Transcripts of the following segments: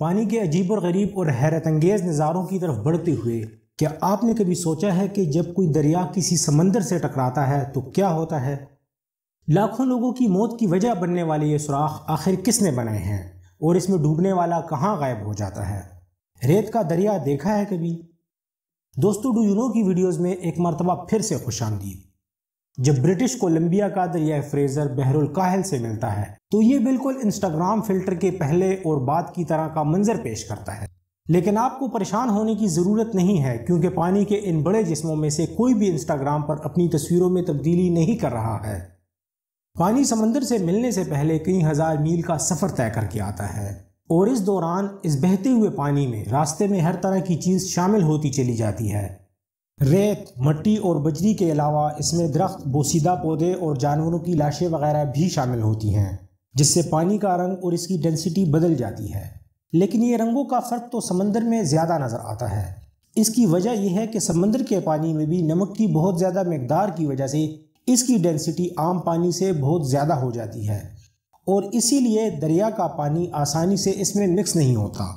पानी के अजीब और गरीब और हैरत अंगेज़ नज़ारों की तरफ बढ़ते हुए क्या आपने कभी सोचा है कि जब कोई दरिया किसी समंदर से टकराता है तो क्या होता है लाखों लोगों की मौत की वजह बनने वाले ये सुराख आखिर किसने बनाए हैं और इसमें डूबने वाला कहाँ गायब हो जाता है रेत का दरिया देखा है कभी दोस्तों डू की वीडियोस में एक मरतबा फिर से खुश आमदीद जब ब्रिटिश कोलंबिया का दरिया फ्रेजर बहरुल काहल से मिलता है तो ये बिल्कुल इंस्टाग्राम फिल्टर के पहले और बाद की तरह का मंजर पेश करता है लेकिन आपको परेशान होने की ज़रूरत नहीं है क्योंकि पानी के इन बड़े जिस्मों में से कोई भी इंस्टाग्राम पर अपनी तस्वीरों में तब्दीली नहीं कर रहा है पानी समंदर से मिलने से पहले कई हज़ार मील का सफ़र तय करके आता है और इस दौरान इस बहते हुए पानी में रास्ते में हर तरह की चीज़ शामिल होती चली जाती है रेत मट्टी और बजरी के अलावा इसमें दरख्त बोसीदा पौधे और जानवरों की लाशें वगैरह भी शामिल होती हैं जिससे पानी का रंग और इसकी डेंसिटी बदल जाती है लेकिन ये रंगों का फ़र्क तो समंदर में ज़्यादा नज़र आता है इसकी वजह यह है कि समंदर के पानी में भी नमक की बहुत ज़्यादा मकदार की वजह से इसकी डेंसिटी आम पानी से बहुत ज़्यादा हो जाती है और इसीलिए दरिया का पानी आसानी से इसमें मिक्स नहीं होता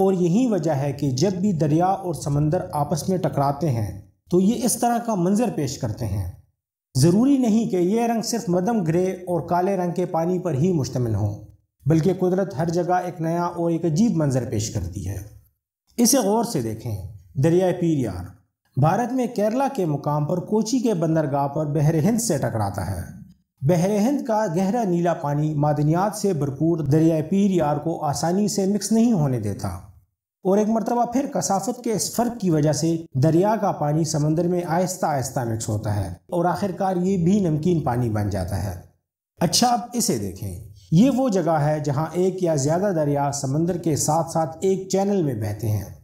और यही वजह है कि जब भी दरिया और समंदर आपस में टकराते हैं तो ये इस तरह का मंजर पेश करते हैं ज़रूरी नहीं कि यह रंग सिर्फ मदम ग्रे और काले रंग के पानी पर ही मुश्तमिल हों बल्कि कुदरत हर जगह एक नया और एक अजीब मंजर पेश करती है इसे गौर से देखें दरिया पीरियार भारत में केरला के मुकाम पर कोची के बंदरगाह पर बहर हिंद से टकराता है हिंद का गहरा नीला पानी मादनियात से भरपूर दरिया पीर यार को आसानी से मिक्स नहीं होने देता और एक मरतबा फिर कसाफत के इस फ़र्क की वजह से दरिया का पानी समंदर में आहिस्ता आहिस्ता मिक्स होता है और आखिरकार ये भी नमकीन पानी बन जाता है अच्छा आप इसे देखें ये वो जगह है जहाँ एक या ज़्यादा दरिया समंदर के साथ साथ एक चैनल में बहते हैं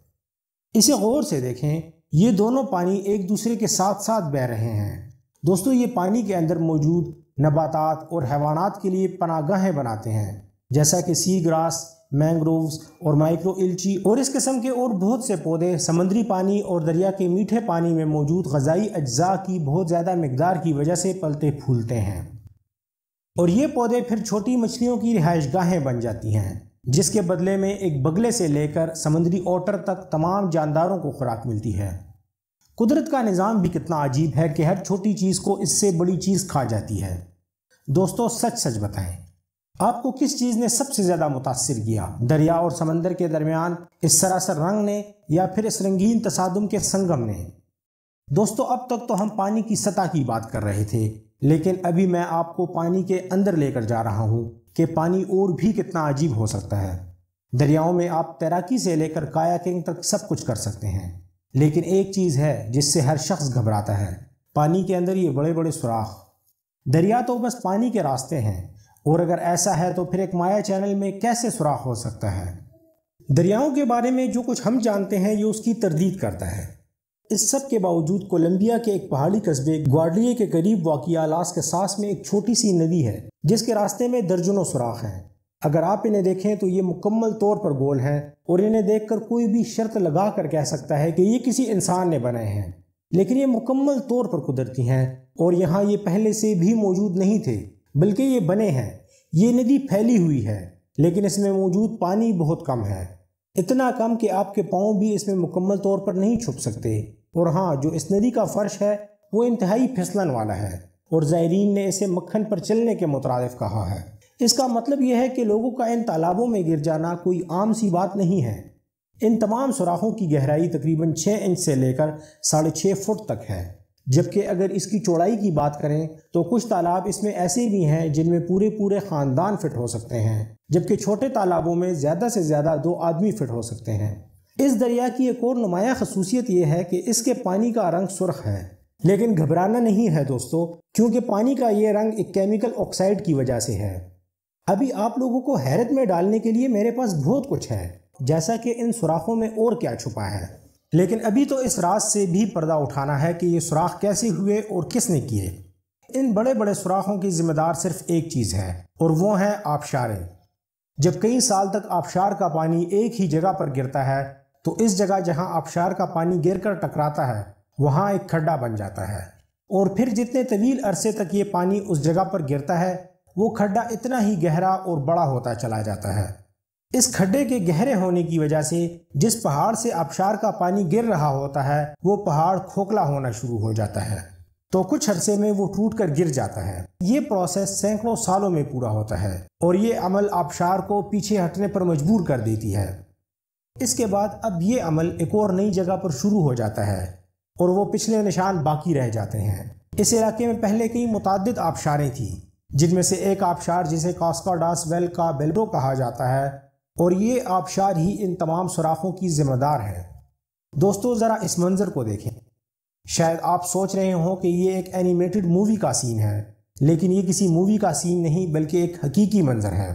इसे गौर से देखें ये दोनों पानी एक दूसरे के साथ साथ बह रहे हैं दोस्तों ये पानी के अंदर मौजूद नबातात और हैवानात के लिए पनागाहें बनाते हैं जैसा कि सी ग्रास मैंग्रोव्स और माइक्रो इल्ची और इस किस्म के और बहुत से पौधे समंदरी पानी और दरिया के मीठे पानी में मौजूद गजाई अज्जा की बहुत ज़्यादा मकदार की वजह से पलते फूलते हैं और ये पौधे फिर छोटी मछलियों की रिहाइश गाहें बन जाती हैं जिसके बदले में एक बगले से लेकर समुद्री ओटर तक तमाम जानदारों को खुराक मिलती है कुदरत का निज़ाम भी कितना अजीब है कि हर छोटी चीज़ को इससे बड़ी चीज़ खा जाती है दोस्तों सच सच बताएं आपको किस चीज़ ने सबसे ज़्यादा मुतासर किया दरिया और समंदर के दरमियान इस सरासर रंग ने या फिर इस रंगीन तसादम के संगम ने दोस्तों अब तक तो हम पानी की सतह की बात कर रहे थे लेकिन अभी मैं आपको पानी के अंदर लेकर जा रहा हूँ कि पानी और भी कितना अजीब हो सकता है दरियाओं में आप तैराकी से लेकर कायाकिंग तक सब कुछ कर सकते हैं लेकिन एक चीज़ है जिससे हर शख्स घबराता है पानी के अंदर ये बड़े बड़े सुराख दरिया तो बस पानी के रास्ते हैं और अगर ऐसा है तो फिर एक माया चैनल में कैसे सुराख हो सकता है दरियाओं के बारे में जो कुछ हम जानते हैं ये उसकी तरदीद करता है इस सब के बावजूद कोलंबिया के एक पहाड़ी कस्बे ग्वाडलिए के करीब वाकिया लास के सास में एक छोटी सी नदी है जिसके रास्ते में दर्जनों सुराख हैं अगर आप इन्हें देखें तो ये मुकम्मल तौर पर गोल हैं और इन्हें देखकर कोई भी शर्त लगा कर कह सकता है कि ये किसी इंसान ने बनाए हैं लेकिन ये मुकम्मल तौर पर कुदरती हैं और यहाँ ये पहले से भी मौजूद नहीं थे बल्कि ये बने हैं ये नदी फैली हुई है लेकिन इसमें मौजूद पानी बहुत कम है इतना कम कि आपके पाँव भी इसमें मुकम्मल तौर पर नहीं छुप सकते और हाँ जो इस नदी का फर्श है वो इंतहाई फिसलन वाला है और ज़ायरीन ने इसे मक्खन पर चलने के मुतरद कहा है इसका मतलब यह है कि लोगों का इन तालाबों में गिर जाना कोई आम सी बात नहीं है इन तमाम सुराखों की गहराई तकरीबन छः इंच से लेकर साढ़े छः फुट तक है जबकि अगर इसकी चौड़ाई की बात करें तो कुछ तालाब इसमें ऐसे भी हैं जिनमें पूरे पूरे ख़ानदान फिट हो सकते हैं जबकि छोटे तालाबों में ज़्यादा से ज़्यादा दो आदमी फिट हो सकते हैं इस दरिया की एक और नुमाया खसूसियत यह है कि इसके पानी का रंग सुरख है लेकिन घबराना नहीं है दोस्तों क्योंकि पानी का ये रंग एक केमिकल ऑक्साइड की वजह से है अभी आप लोगों को हैरत में डालने के लिए मेरे पास बहुत कुछ है जैसा कि इन सुराखों में और क्या छुपा है लेकिन अभी तो इस राज से भी पर्दा उठाना है कि ये सुराख कैसे हुए और किसने किए इन बड़े बड़े सुराखों की जिम्मेदार सिर्फ एक चीज़ है और वो है आबशारें जब कई साल तक आबशार का पानी एक ही जगह पर गिरता है तो इस जगह जहां आबशार का पानी कर टकराता है वहां एक खड्डा बन जाता है और फिर जितने तवील अरसे तक ये पानी उस जगह पर गिरता है वो खड्डा इतना ही गहरा और बड़ा होता चला जाता है इस खड्डे के गहरे होने की वजह से जिस पहाड़ से आबशार का पानी गिर रहा होता है वो पहाड़ खोखला होना शुरू हो जाता है तो कुछ अरसे में वो टूट कर गिर जाता है ये प्रोसेस सैकड़ों सालों में पूरा होता है और ये अमल आबशार को पीछे हटने पर मजबूर कर देती है इसके बाद अब ये अमल एक और नई जगह पर शुरू हो जाता है और वो पिछले निशान बाकी रह जाते हैं इस इलाके में पहले कई मुतद आबशारें थीं जिनमें से एक आबशार जिसे कास्काडास वेल का बेल्ब्रो कहा जाता है और ये आबशार ही इन तमाम सुराखों की जिम्मेदार है दोस्तों ज़रा इस मंज़र को देखें शायद आप सोच रहे हों कि ये एक एनिमेटेड मूवी का सीन है लेकिन ये किसी मूवी का सीन नहीं बल्कि एक हकीकी मंज़र है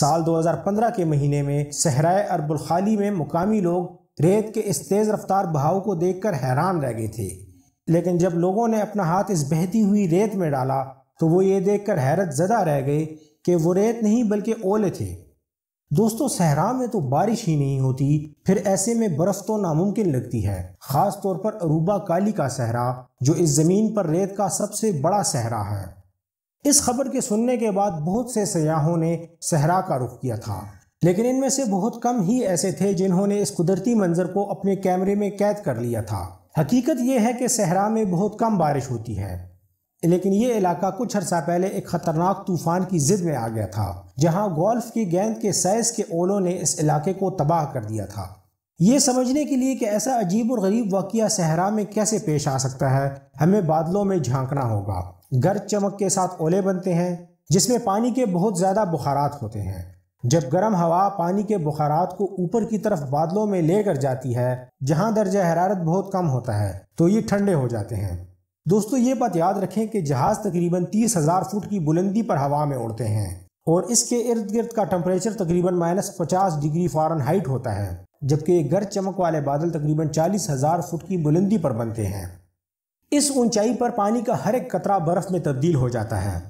साल 2015 के महीने में सहराय अरबुलखाली में मुकामी लोग रेत के इस तेज़ रफ्तार बहाव को देखकर हैरान रह गए थे लेकिन जब लोगों ने अपना हाथ इस बहती हुई रेत में डाला तो वो ये देखकर हैरत ज़दा रह गए कि वो रेत नहीं बल्कि ओले थे दोस्तों सहरा में तो बारिश ही नहीं होती फिर ऐसे में बर्फ़ तो नामुमकिन लगती है ख़ास तौर पर अरूबा काली का सहरा जो इस ज़मीन पर रेत का सबसे बड़ा सहरा है इस खबर के सुनने के बाद बहुत से सयाहों ने सहरा का रुख किया था लेकिन इनमें से बहुत कम ही ऐसे थे जिन्होंने इस कुदरती मंजर को अपने कैमरे में कैद कर लिया था हकीकत यह है कि सहरा में बहुत कम बारिश होती है लेकिन ये इलाका कुछ अरसा पहले एक ख़तरनाक तूफ़ान की ज़िद में आ गया था जहां गोल्फ की गेंद के साइज के ओलों ने इस इलाके को तबाह कर दिया था ये समझने के लिए कि ऐसा अजीब और गरीब वाकया सहरा में कैसे पेश आ सकता है हमें बादलों में झांकना होगा गर्द चमक के साथ ओले बनते हैं जिसमें पानी के बहुत ज़्यादा बुखारात होते हैं जब गर्म हवा पानी के बुखारात को ऊपर की तरफ बादलों में लेकर जाती है जहां दर्जा हरारत बहुत कम होता है तो ये ठंडे हो जाते हैं दोस्तों ये बात याद रखें कि जहाज़ तकरीबन तीस हज़ार फुट की बुलंदी पर हवा में उड़ते हैं और इसके इर्द गिर्द का टेम्परेचर तकरीबन माइनस पचास डिग्री फ़ारन हाइट होता है जबकि गर्ज चमक वाले बादल तकरीबन चालीस हज़ार फुट की बुलंदी पर बनते हैं इस ऊंचाई पर पानी का हर एक कतरा बर्फ़ में तब्दील हो जाता है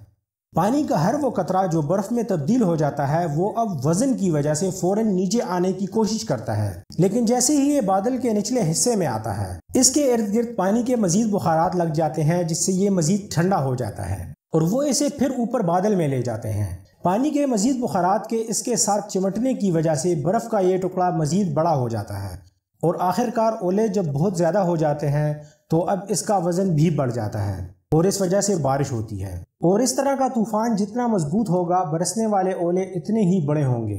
पानी का हर वो कतरा जो बर्फ में तब्दील हो जाता है वो अब वजन की वजह से फौरन नीचे आने की कोशिश करता है लेकिन जैसे ही ये बादल के निचले हिस्से में आता है इसके इर्द गिर्द पानी के मजीद बुखारात लग जाते हैं जिससे ये मजीद ठंडा हो जाता है और वो इसे फिर ऊपर बादल में ले जाते हैं पानी के मजीद बुखारात के इसके साथ चिमटने की वजह से बर्फ़ का ये टुकड़ा मजीद बड़ा हो जाता है और आखिरकार ओले जब बहुत ज़्यादा हो जाते हैं तो अब इसका वज़न भी बढ़ जाता है और इस वजह से बारिश होती है और इस तरह का तूफ़ान जितना मजबूत होगा बरसने वाले ओले इतने ही बड़े होंगे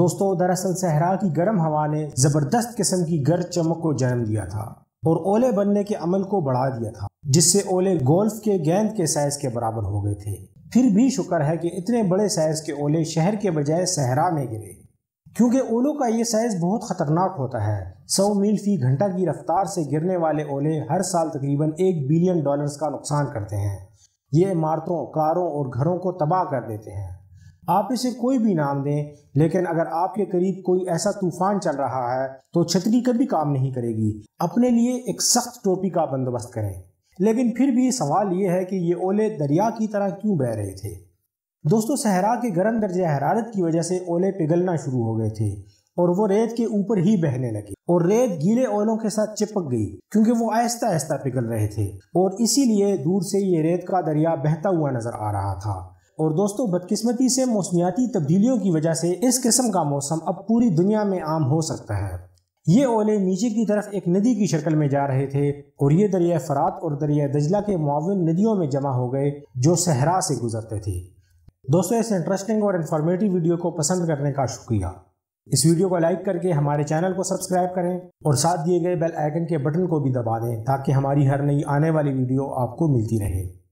दोस्तों दरअसल सहरा की गर्म हवा ने ज़बरदस्त किस्म की गर्ज चमक को जन्म दिया था और ओले बनने के अमल को बढ़ा दिया था जिससे ओले गोल्फ के गेंद के साइज़ के बराबर हो गए थे फिर भी शुक्र है कि इतने बड़े साइज़ के ओले शहर के बजाय सहरा में गिरे क्योंकि ओलों का ये साइज़ बहुत ख़तरनाक होता है 100 मील फी घंटा की रफ्तार से गिरने वाले ओले हर साल तकरीबन एक बिलियन डॉलर्स का नुकसान करते हैं ये इमारतों कारों और घरों को तबाह कर देते हैं आप इसे कोई भी नाम दें लेकिन अगर आपके करीब कोई ऐसा तूफान चल रहा है तो छतरी कभी काम नहीं करेगी अपने लिए एक सख्त टोपी का बंदोबस्त करें लेकिन फिर भी सवाल ये है कि ये ओले दरिया की तरह क्यों बह रहे थे दोस्तों सहरा के गर्म दर्ज हरारत की वजह से ओले पिघलना शुरू हो गए थे और वो रेत के ऊपर ही बहने लगे और रेत गीले ओलों के साथ चिपक गई क्योंकि वो आहिस्ता आहिस्ता पिघल रहे थे और इसीलिए दूर से ये रेत का दरिया बहता हुआ नजर आ रहा था और दोस्तों बदकिस्मती से मौसमियाती तब्दीलियों की वजह से इस किस्म का मौसम अब पूरी दुनिया में आम हो सकता है ये ओले नीचे की तरफ एक नदी की शक्ल में जा रहे थे और ये दरिया फरात और दरिया दजला के मुआवन नदियों में जमा हो गए जो सहरा से गुजरते थे दोस्तों इस इंटरेस्टिंग और इन्फॉर्मेटिव वीडियो को पसंद करने का शुक्रिया इस वीडियो को लाइक करके हमारे चैनल को सब्सक्राइब करें और साथ दिए गए बेल आइकन के बटन को भी दबा दें ताकि हमारी हर नई आने वाली वीडियो आपको मिलती रहे